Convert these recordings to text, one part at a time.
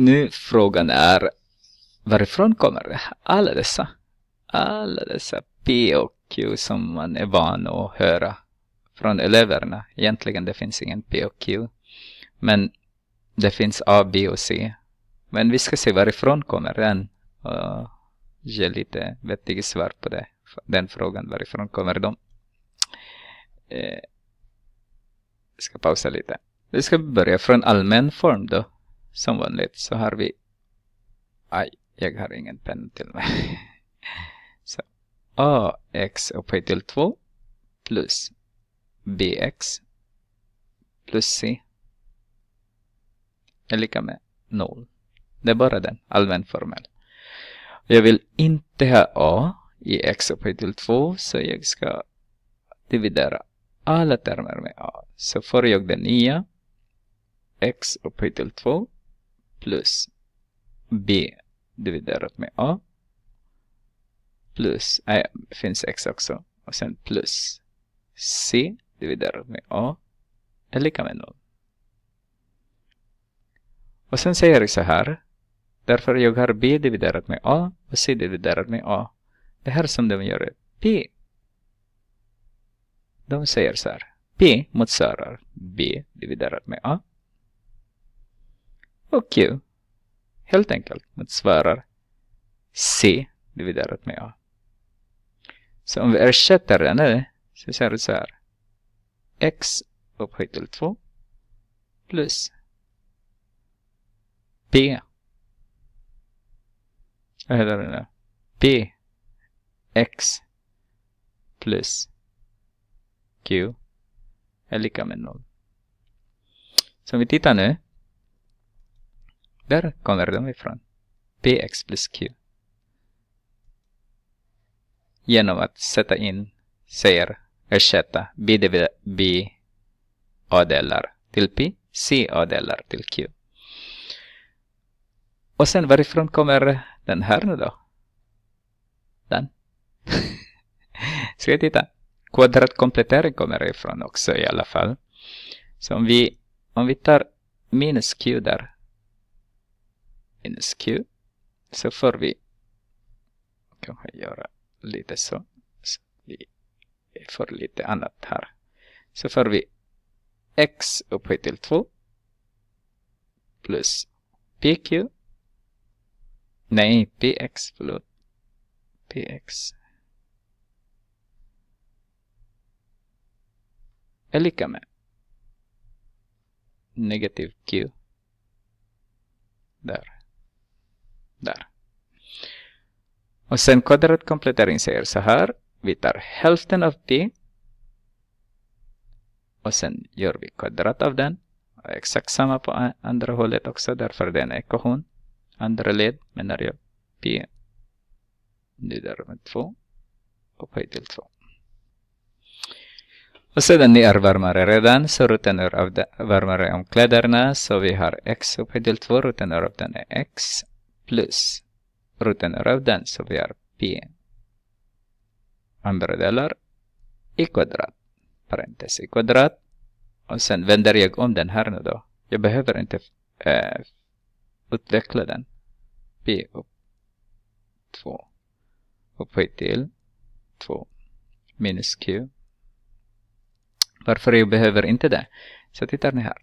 Nu frågan är varifrån kommer Alla dessa, alla dessa P och Q som man är van att höra från eleverna. Egentligen det finns ingen P och Q. Men det finns A, B och C. Men vi ska se varifrån kommer den. Och ge lite vettiga svar på det. den frågan. Varifrån kommer de? Eh, jag ska pausa lite. Vi ska börja från allmän form då som vanligt så har vi... Aj, jag har ingen penna till mig. så ax upphöjt till 2 plus bx plus c är lika med 0. Det är bara den allmän formel. Jag vill inte ha a i x upphöjt till 2 så jag ska dividera alla termer med a. Så får jag det nya x upphöjt till 2 plus B dividerat med A plus, nej, finns X också, och sen plus C dividerat med A är lika med noll. Och sen säger jag så här, därför jag har B dividerat med A och C dividerat med A. Det här som de gör är P. De säger så här, P motsvarar B dividerat med A och Q. Helt enkelt. motsvarar C dividerat med A. Så om vi ersätter det nu så ser det så här. X upphöjt till 2 plus B. Vad heter det nu? B X plus Q är lika med 0. Så om vi tittar nu där kommer de ifrån. Px plus Q. Genom att sätta in säger ersätta B A-delar till P, C A-delar till Q. Och sen varifrån kommer den här nu då? Den. Ska vi titta? Kvadratkomplettering kommer ifrån också i alla fall. Så om vi, om vi tar minus Q där minus q så får vi kanske göra lite så, så vi får lite annat här så får vi x upphöjt till 2 plus pq nej px förlåt px är lika med negativ q där där. Och sen kvadratkomplettering säger så här. Vi tar hälften av pi. Och sen gör vi kvadrat av den. Och exakt samma på andra hållet också. Därför det är en ekvation. Andra led menar jag. Pi. Nu där med 2. Upphöjt till 2. Och sedan ni är varmare redan, så roten är av varmare om kläderna. Så vi har x upphöjt till 2, roten är av den är x plus roten av den som vi har p. Andra delar i kvadrat. Parentes i kvadrat. Och sen vänder jag om den här nu då. Jag behöver inte äh, utveckla den. p upp 2. Upphöjt till 2 minus q. Varför jag behöver inte det? Så tittar ni här.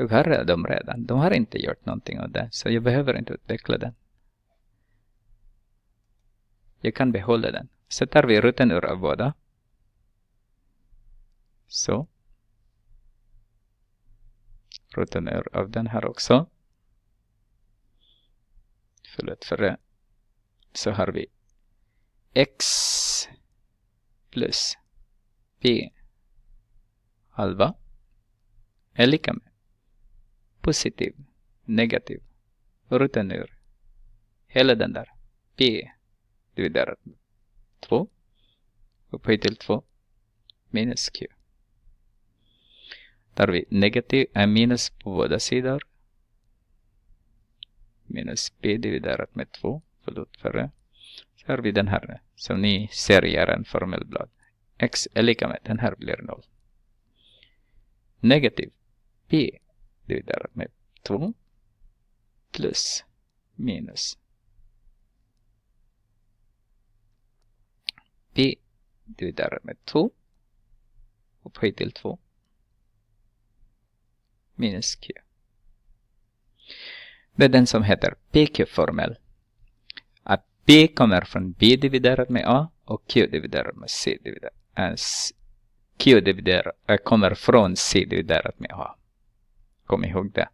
Jag har dem redan. De har inte gjort någonting av det, så jag behöver inte utveckla den. Jag kan behålla den. Så tar vi rutten ur båda. Så. Rutten ur av den här också. Förlåt för det. Så har vi x plus p halva är lika med Positiv, negativ, rutten ur. Hela den där. P dividerat med 2. Upphöjt till 2. Minus Q. Där vi negativ, är äh, minus på båda sidor. Minus P dividerat med 2. Förlåt för det. Så har vi den här som ni ser i en formelblad. X är lika med, den här blir 0. Negativ. P dividerat med 2 plus minus pi dividerat med 2 upphöjt till 2 minus q. Det är den som heter PQ-formel. Att P kommer från B dividerat med A och Q dividerat med C dividerat. Äh, q dividerat, äh, kommer från C dividerat med A. Kom ihåg det.